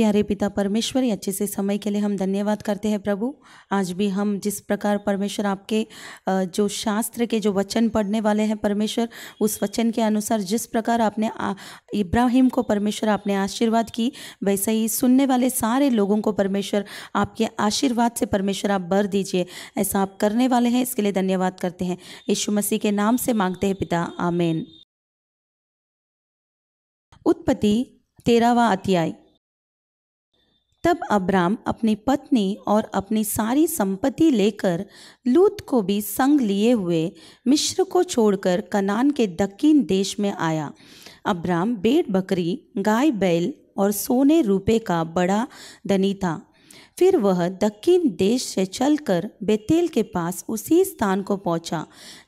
प्यारे पिता परमेश्वर ये अच्छे से समय के लिए हम धन्यवाद करते हैं प्रभु आज भी हम जिस प्रकार परमेश्वर आपके जो शास्त्र के जो वचन पढ़ने वाले हैं परमेश्वर उस वचन के अनुसार जिस प्रकार आपने इब्राहिम को परमेश्वर आपने आशीर्वाद की वैसे ही सुनने वाले सारे लोगों को परमेश्वर आपके आशीर्वाद से परमेश्वर आप भर दीजिए ऐसा आप करने वाले हैं इसके लिए धन्यवाद करते हैं यशु मसीह के नाम से मांगते हैं पिता आमेन उत्पत्ति तेरावा अत्याय तब अब्राम अपनी पत्नी और अपनी सारी संपत्ति लेकर लूत को भी संग लिए हुए मिश्र को छोड़कर कनान के दक्षिण देश में आया अब्राम बेट बकरी गाय बैल और सोने रुपए का बड़ा धनी था फिर वह दक्षिण देश से चलकर बेतेल के पास उसी स्थान को पहुंचा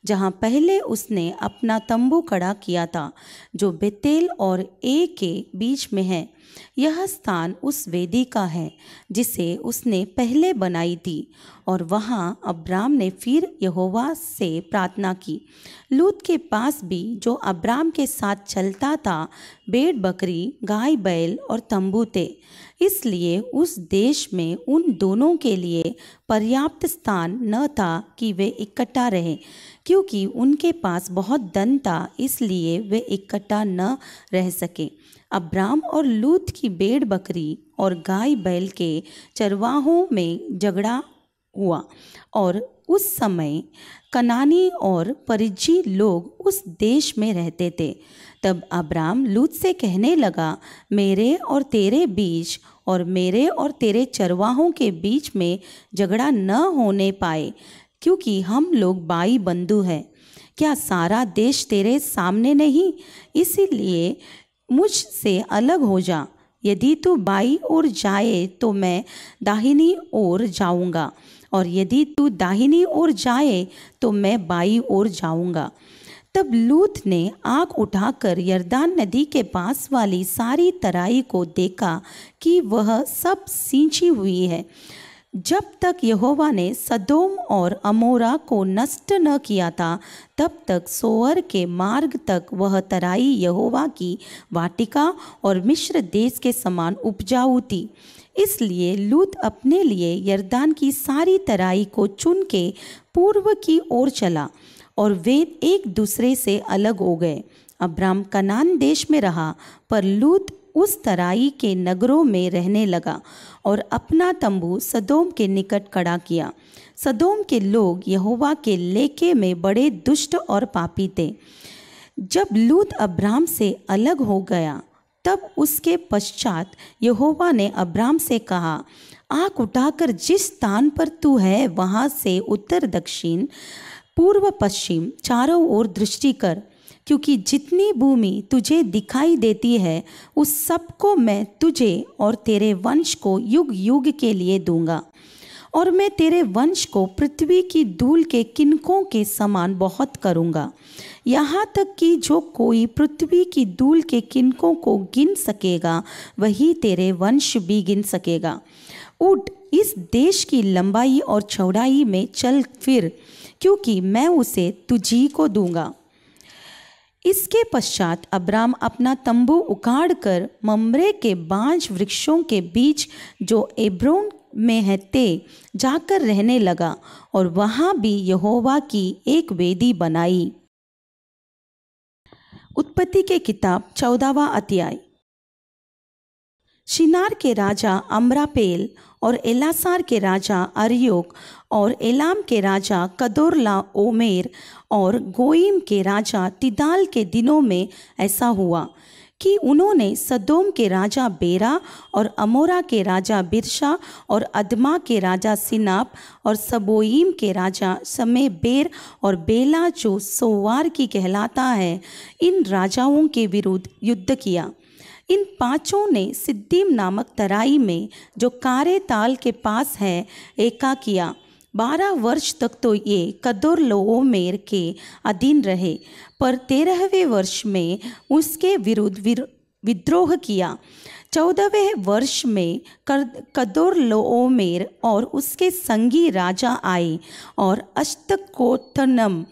जहां पहले उसने अपना तंबू खड़ा किया था जो बेतेल और ए के बीच में है यह स्थान उस वेदी का है जिसे उसने पहले बनाई थी और वहां अब्राम ने फिर यहोवा से प्रार्थना की लूत के पास भी जो अब्राम के साथ चलता था बेड़ बकरी गाय बैल और तंबू थे इसलिए उस देश में उन दोनों के लिए पर्याप्त स्थान न था कि वे इकट्ठा रहें क्योंकि उनके पास बहुत धन था इसलिए वे इकट्ठा न रह सके अब्राम और लूत की बेड़ बकरी और गाय बैल के चरवाहों में झगड़ा हुआ और उस समय कनानी और परिजी लोग उस देश में रहते थे तब अब्राम लूत से कहने लगा मेरे और तेरे बीच और मेरे और तेरे चरवाहों के बीच में झगड़ा न होने पाए क्योंकि हम लोग बाई बंधु हैं क्या सारा देश तेरे सामने नहीं इसीलिए मुझसे अलग हो जा यदि तू बाई ओर जाए तो मैं दाहिनी ओर जाऊंगा और यदि तू दाहिनी ओर जाए तो मैं बाई ओर जाऊंगा तब लूत ने आग उठाकर यरदान नदी के पास वाली सारी तराई को देखा कि वह सब सींची हुई है जब तक यहोवा ने सदोम और अमोरा को नष्ट न किया था तब तक सोअर के मार्ग तक वह तराई यहोवा की वाटिका और मिश्र देश के समान उपजाऊ थी इसलिए लूत अपने लिए यरदान की सारी तराई को चुन के पूर्व की ओर चला और वे एक दूसरे से अलग हो गए अब्राम कनान देश में रहा पर लूत उस तराई के नगरों में रहने लगा और अपना तंबू सदोम के निकट खड़ा किया सदोम के लोग यहोवा के लेके में बड़े दुष्ट और पापी थे जब लूत अब्राम से अलग हो गया तब उसके पश्चात यहोवा ने अब्राम से कहा आँख उठाकर जिस स्थान पर तू है वहाँ से उत्तर दक्षिण पूर्व पश्चिम चारों ओर दृष्टि कर क्योंकि जितनी भूमि तुझे दिखाई देती है उस सब को मैं तुझे और तेरे वंश को युग युग के लिए दूंगा और मैं तेरे वंश को पृथ्वी की धूल के किनकों के समान बहुत करूँगा यहाँ तक कि जो कोई पृथ्वी की धूल के किनकों को गिन सकेगा वही तेरे वंश भी गिन सकेगा उठ इस देश की लंबाई और चौड़ाई में चल फिर क्योंकि मैं उसे तुझी को दूंगा इसके पश्चात अब्राम अपना तंबू कर ममरे के बांझ वृक्षों के बीच जो एब्रोन में है ते जाकर रहने लगा और वहाँ भी यहोवा की एक वेदी बनाई उत्पत्ति के किताब चौदावा अध्याय शिनार के राजा अमरापेल और एलासार के राजा अरयोग और एलाम के राजा कदोरला ओमेर और गोइम के राजा तिदाल के दिनों में ऐसा हुआ कि उन्होंने सदोम के राजा बेरा और अमोरा के राजा बिरशा और अदमा के राजा सिनाप और सबोईम के राजा समय बेर और बेला जो सोवार की कहलाता है इन राजाओं के विरुद्ध युद्ध किया इन पांचों ने सिद्दीम नामक तराई में जो कारे ताल के पास है एका किया बारह वर्ष तक तो ये कदर लोमेर के अधीन रहे पर तेरहवें वर्ष में उसके विरुद्ध विद्रोह किया चौदहवें वर्ष में कदोरलोमेर और उसके संगी राजा आए और अष्टकोत्थनम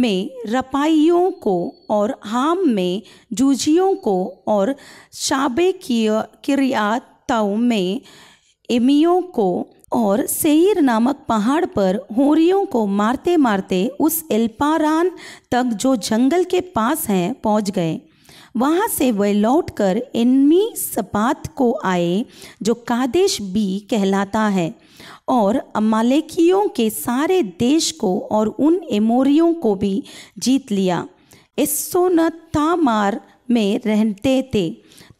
में रपाइयों को और हाम में जूझियों को और शाबे किरियाताओं में एमियों को और सेईर नामक पहाड़ पर होरियों को मारते मारते उस एल्पारान तक जो जंगल के पास हैं पहुंच गए वहाँ से वह लौटकर इनमी सपात को आए जो कादेश बी कहलाता है और अमालेकियों के सारे देश को और उन एमोरियों को भी जीत लिया इस्सोनतामार में रहते थे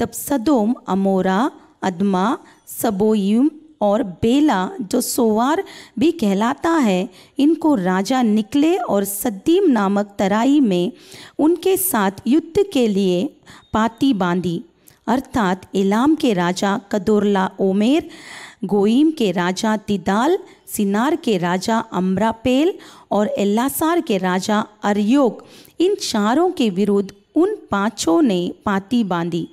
तब सदोम अमोरा अदमा सबोयम और बेला जो सोवार भी कहलाता है इनको राजा निकले और सद्दीम नामक तराई में उनके साथ युद्ध के लिए पाती बांधी अर्थात इलाम के राजा कदोरला ओमेर गोईम के राजा तिदाल सिनार के राजा अम्रापेल और एल्लासार के राजा अरयोग इन चारों के विरुद्ध उन पांचों ने पाती बांधी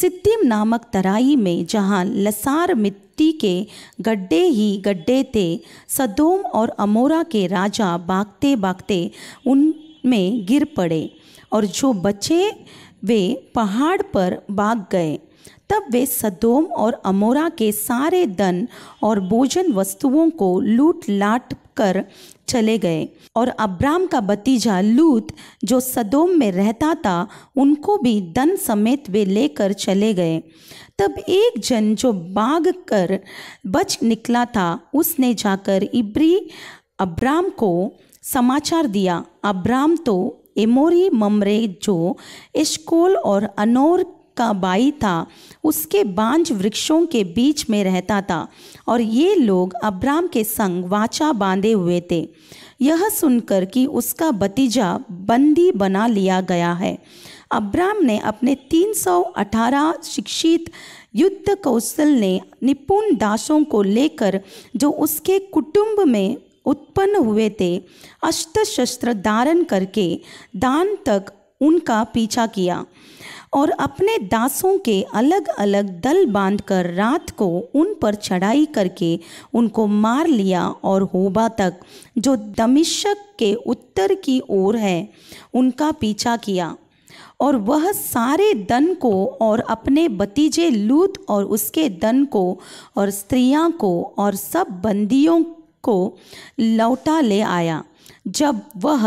सिद्धिम नामक तराई में जहाँ लसार मित मिट्टी के गड्ढे ही गड्ढे थे सदोम और अमोरा के राजा भागते भागते उनमें गिर पड़े और जो बचे वे पहाड़ पर भाग गए तब वे सदोम और अमोरा के सारे धन और भोजन वस्तुओं को लूट लाट कर चले गए और अब्राम का भतीजा लूत जो सदोम में रहता था उनको भी धन समेत वे लेकर चले गए तब एक जन जो भाग कर बच निकला था उसने जाकर इब्री अब्राम को समाचार दिया अब्राम तो एमोरी ममरे जो इश्कोल और अनोर का बाई था उसके बांझ वृक्षों के बीच में रहता था और ये लोग अब्राम के संग वाचा बांधे हुए थे यह सुनकर कि उसका भतीजा बंदी बना लिया गया है अब्राम ने अपने 318 शिक्षित युद्ध कौशल ने निपुण दासों को लेकर जो उसके कुटुंब में उत्पन्न हुए थे अष्ट शस्त्र धारण करके दान तक उनका पीछा किया और अपने दासों के अलग अलग दल बांधकर रात को उन पर चढ़ाई करके उनको मार लिया और होबा तक जो दमिश्क के उत्तर की ओर है उनका पीछा किया और वह सारे धन को और अपने भतीजे लूत और उसके धन को और स्त्रियां को और सब बंदियों को लौटा ले आया जब वह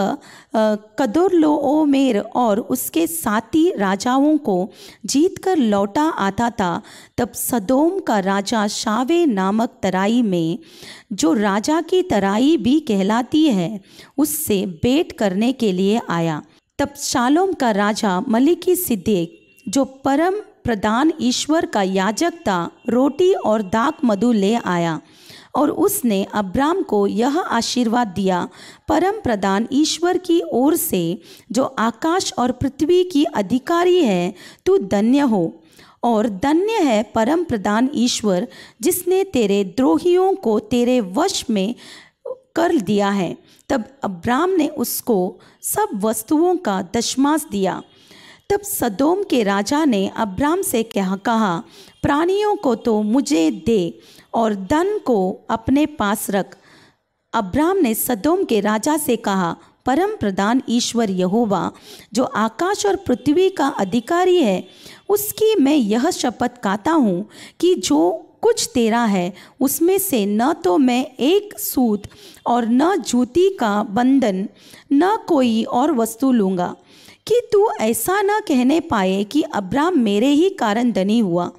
कदोरलोओमेर और उसके साथी राजाओं को जीतकर लौटा आता था तब सदोम का राजा शावे नामक तराई में जो राजा की तराई भी कहलाती है उससे बेट करने के लिए आया तब शालोम का राजा मलिकी सिद्दीक जो परम प्रधान ईश्वर का याजक था रोटी और दाक मधु ले आया और उसने अब्राम को यह आशीर्वाद दिया परम प्रधान ईश्वर की ओर से जो आकाश और पृथ्वी की अधिकारी है तू धन्य हो और धन्य है परम प्रधान ईश्वर जिसने तेरे द्रोहियों को तेरे वश में कर दिया है तब अब्राम ने उसको सब वस्तुओं का दशमास दिया तब सदोम के राजा ने अब्राम से कहा कहा प्राणियों को तो मुझे दे और धन को अपने पास रख अब्राम ने सदोम के राजा से कहा परम प्रधान ईश्वर यहोवा जो आकाश और पृथ्वी का अधिकारी है उसकी मैं यह शपथ खाता हूँ कि जो कुछ तेरा है उसमें से न तो मैं एक सूत और न जूती का बंधन न कोई और वस्तु लूँगा कि तू ऐसा न कहने पाए कि अब्राम मेरे ही कारण धनी हुआ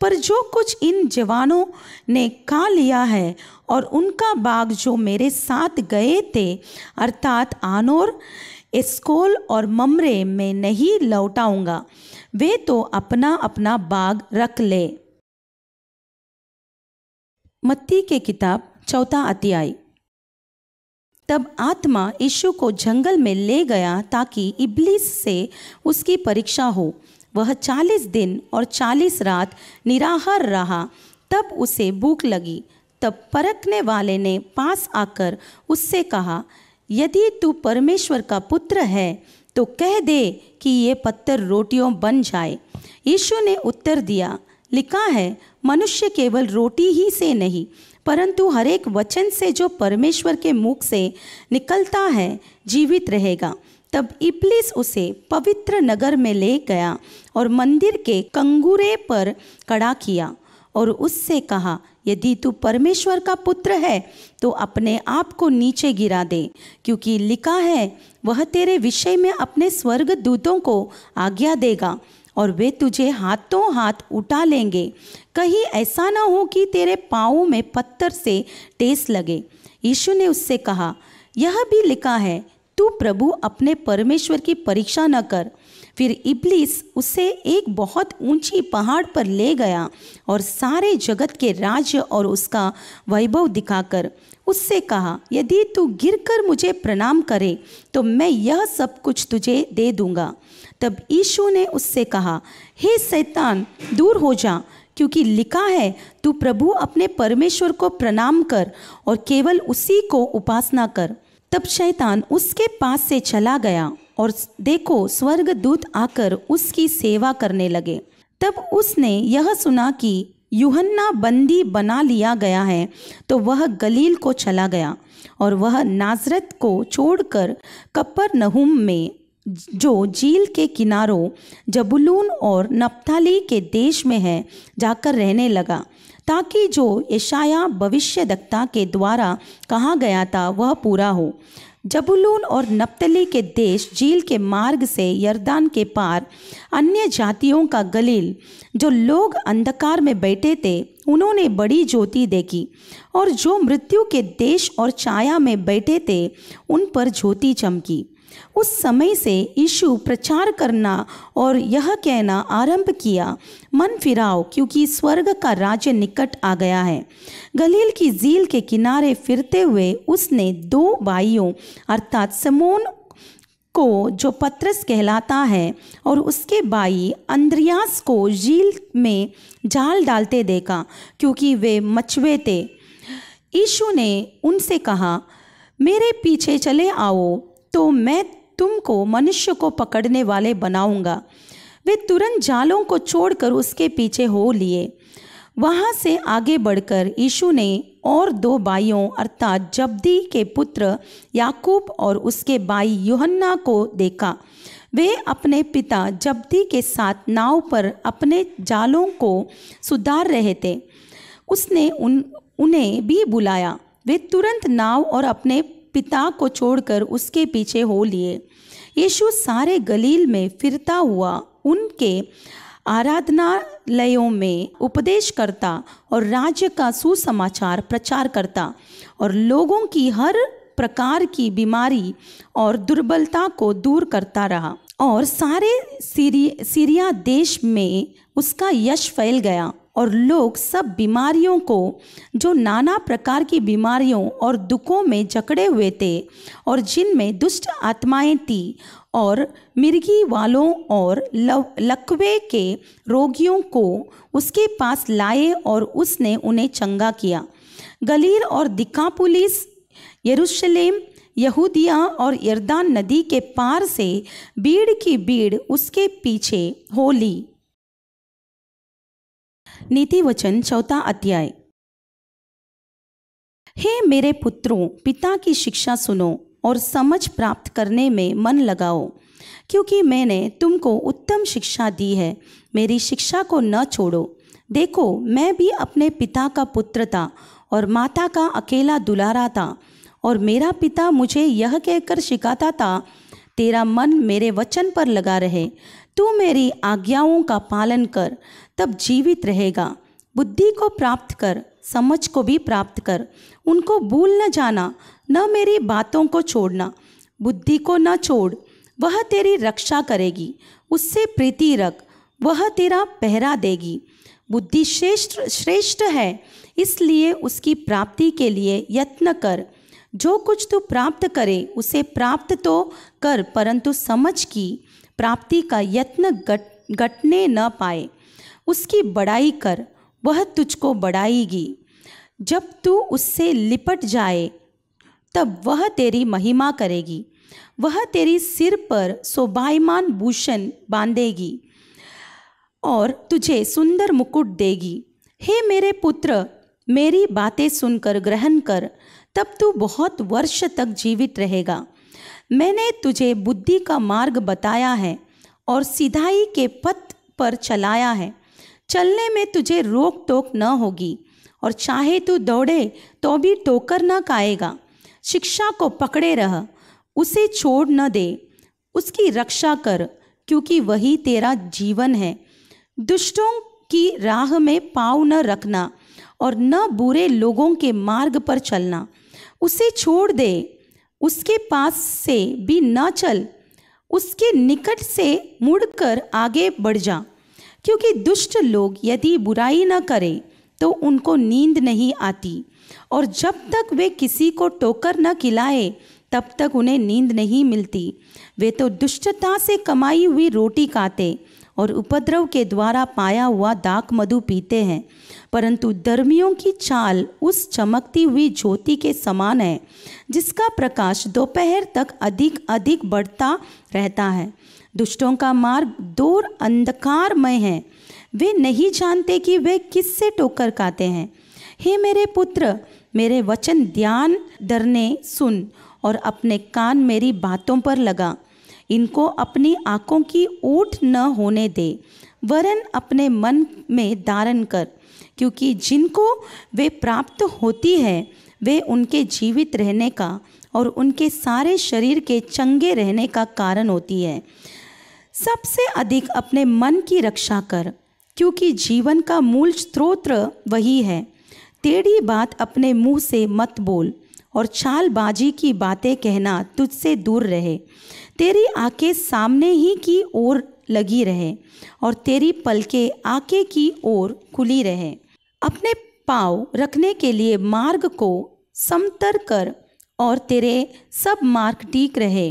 पर जो कुछ इन जवानों ने खा लिया है और उनका बाग जो मेरे साथ गए थे अर्थात आनोर एस्कोल और ममरे में नहीं लौटाऊंगा वे तो अपना अपना बाग रख ले मत्ती के किताब चौथा अध्याय तब आत्मा यीशु को जंगल में ले गया ताकि इबलीस से उसकी परीक्षा हो वह चालीस दिन और चालीस रात निराहार रहा तब उसे भूख लगी तब परखने वाले ने पास आकर उससे कहा यदि तू परमेश्वर का पुत्र है तो कह दे कि ये पत्थर रोटियों बन जाए यीशु ने उत्तर दिया लिखा है मनुष्य केवल रोटी ही से नहीं परंतु हरेक वचन से जो परमेश्वर के मुख से निकलता है जीवित रहेगा तब इब्लिस उसे पवित्र नगर में ले गया और मंदिर के कंगूरे पर कड़ा किया और उससे कहा यदि तू परमेश्वर का पुत्र है तो अपने आप को नीचे गिरा दे क्योंकि लिखा है वह तेरे विषय में अपने स्वर्ग दूतों को आज्ञा देगा और वे तुझे हाथों हाथ उठा लेंगे कहीं ऐसा ना हो कि तेरे पाँव में पत्थर से टेस लगे यीशु ने उससे कहा यह भी लिखा है तू प्रभु अपने परमेश्वर की परीक्षा न कर फिर इब्लिस उसे एक बहुत ऊंची पहाड़ पर ले गया और सारे जगत के राज्य और उसका वैभव दिखाकर उससे कहा यदि तू गिरकर मुझे प्रणाम करे तो मैं यह सब कुछ तुझे दे दूंगा तब ईशु ने उससे कहा हे सैतान दूर हो जा क्योंकि लिखा है तू प्रभु अपने परमेश्वर को प्रणाम कर और केवल उसी को उपासना कर तब शैतान उसके पास से चला गया और देखो स्वर्ग दूत आकर उसकी सेवा करने लगे तब उसने यह सुना कि युहन्ना बंदी बना लिया गया है तो वह गलील को चला गया और वह नाजरत को छोड़कर कपर नहुम में जो झील के किनारों जबुलून और नप्ताली के देश में है जाकर रहने लगा ताकि जो यशाया दत्ता के द्वारा कहा गया था वह पूरा हो जबुलून और नप्तली के देश झील के मार्ग से यरदान के पार अन्य जातियों का गलील जो लोग अंधकार में बैठे थे उन्होंने बड़ी ज्योति देखी और जो मृत्यु के देश और छाया में बैठे थे उन पर ज्योति चमकी उस समय से यीशु प्रचार करना और यह कहना आरंभ किया मन फिराओ क्योंकि स्वर्ग का राज्य निकट आ गया है गलील की झील के किनारे फिरते हुए उसने दो भाइयों अर्थात समोन को जो पत्रस कहलाता है और उसके भाई अंद्रयास को झील में जाल डालते देखा क्योंकि वे मछुए थे यीशु ने उनसे कहा मेरे पीछे चले आओ तो मैं तुमको मनुष्य को पकड़ने वाले बनाऊंगा वे तुरंत जालों को छोड़कर उसके पीछे हो लिए वहाँ से आगे बढ़कर यीशु ने और दो भाइयों अर्थात जब्दी के पुत्र याकूब और उसके भाई योहन्ना को देखा वे अपने पिता जब्दी के साथ नाव पर अपने जालों को सुधार रहे थे उसने उन उन्हें भी बुलाया वे तुरंत नाव और अपने पिता को छोड़कर उसके पीछे हो लिए यीशु सारे गलील में फिरता हुआ उनके आराधनालयों में उपदेश करता और राज्य का सुसमाचार प्रचार करता और लोगों की हर प्रकार की बीमारी और दुर्बलता को दूर करता रहा और सारे सीरिया देश में उसका यश फैल गया और लोग सब बीमारियों को जो नाना प्रकार की बीमारियों और दुखों में जकड़े हुए थे और जिनमें दुष्ट आत्माएं थीं और मिर्गी वालों और लकवे के रोगियों को उसके पास लाए और उसने उन्हें चंगा किया गलील और दिकापुलिस यरूशलेम यहूदिया और यरदान नदी के पार से भीड़ की भीड़ उसके पीछे हो ली नीति वचन चौथा अध्याय हे मेरे पुत्रों पिता की शिक्षा सुनो और समझ प्राप्त करने में मन लगाओ क्योंकि मैंने तुमको उत्तम शिक्षा दी है मेरी शिक्षा को न छोड़ो देखो मैं भी अपने पिता का पुत्र था और माता का अकेला दुलारा था और मेरा पिता मुझे यह कहकर सिखाता था तेरा मन मेरे वचन पर लगा रहे तू मेरी आज्ञाओं का पालन कर तब जीवित रहेगा बुद्धि को प्राप्त कर समझ को भी प्राप्त कर उनको भूल न जाना न मेरी बातों को छोड़ना बुद्धि को न छोड़ वह तेरी रक्षा करेगी उससे प्रीति रख वह तेरा पहरा देगी बुद्धि श्रेष्ठ श्रेष्ठ है इसलिए उसकी प्राप्ति के लिए यत्न कर जो कुछ तू प्राप्त करे उसे प्राप्त तो कर परंतु समझ की प्राप्ति का यत्न गट गटने न पाए उसकी बड़ाई कर वह तुझको बढ़ाएगी जब तू उससे लिपट जाए तब वह तेरी महिमा करेगी वह तेरी सिर पर सोबाईमान भूषण बांधेगी और तुझे सुंदर मुकुट देगी हे मेरे पुत्र मेरी बातें सुनकर ग्रहण कर तब तू बहुत वर्ष तक जीवित रहेगा मैंने तुझे बुद्धि का मार्ग बताया है और सीधाई के पथ पर चलाया है चलने में तुझे रोक टोक न होगी और चाहे तू दौड़े तो भी टोकर न खाएगा शिक्षा को पकड़े रह उसे छोड़ न दे उसकी रक्षा कर क्योंकि वही तेरा जीवन है दुष्टों की राह में पाँव न रखना और न बुरे लोगों के मार्ग पर चलना उसे छोड़ दे उसके पास से भी न चल उसके निकट से मुड़कर आगे बढ़ जा क्योंकि दुष्ट लोग यदि बुराई न करें तो उनको नींद नहीं आती और जब तक वे किसी को टोकर न खिलाए तब तक उन्हें नींद नहीं मिलती वे तो दुष्टता से कमाई हुई रोटी खाते और उपद्रव के द्वारा पाया हुआ दाक मधु पीते हैं परंतु धर्मियों की चाल उस चमकती हुई ज्योति के समान है जिसका प्रकाश दोपहर तक अधिक अधिक बढ़ता रहता है दुष्टों का मार्ग दूर अंधकारमय है वे नहीं जानते कि वे किससे टोकर खाते हैं हे मेरे पुत्र मेरे वचन ध्यान धरने सुन और अपने कान मेरी बातों पर लगा इनको अपनी आँखों की ऊट न होने दे वरन अपने मन में धारण कर क्योंकि जिनको वे प्राप्त होती है वे उनके जीवित रहने का और उनके सारे शरीर के चंगे रहने का कारण होती है सबसे अधिक अपने मन की रक्षा कर क्योंकि जीवन का मूल स्रोत वही है टेढ़ी बात अपने मुंह से मत बोल और चालबाजी की बातें कहना तुझसे दूर रहे तेरी आंखें सामने ही की ओर लगी रहे और तेरी पलकें आंखें की ओर खुली रहे अपने पाँव रखने के लिए मार्ग को समतर कर और तेरे सब मार्ग ठीक रहे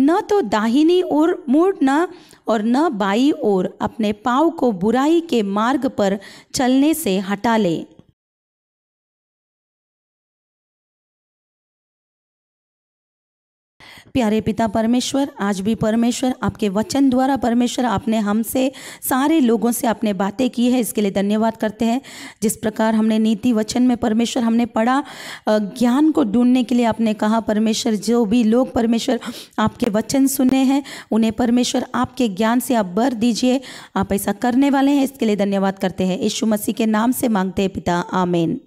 न तो दाहिनी ओर मुड़ न और न बाई ओर अपने पाँव को बुराई के मार्ग पर चलने से हटा ले प्यारे पिता परमेश्वर आज भी परमेश्वर आपके वचन द्वारा परमेश्वर आपने हमसे सारे लोगों से आपने बातें की है इसके लिए धन्यवाद करते हैं जिस प्रकार हमने नीति वचन में परमेश्वर हमने पढ़ा ज्ञान को ढूंढने के लिए आपने कहा परमेश्वर जो भी लोग परमेश्वर आपके वचन सुने हैं उन्हें परमेश्वर आपके ज्ञान से आप बर दीजिए आप ऐसा करने वाले हैं इसके लिए धन्यवाद करते हैं यशु मसीह के नाम से मांगते हैं पिता आमेन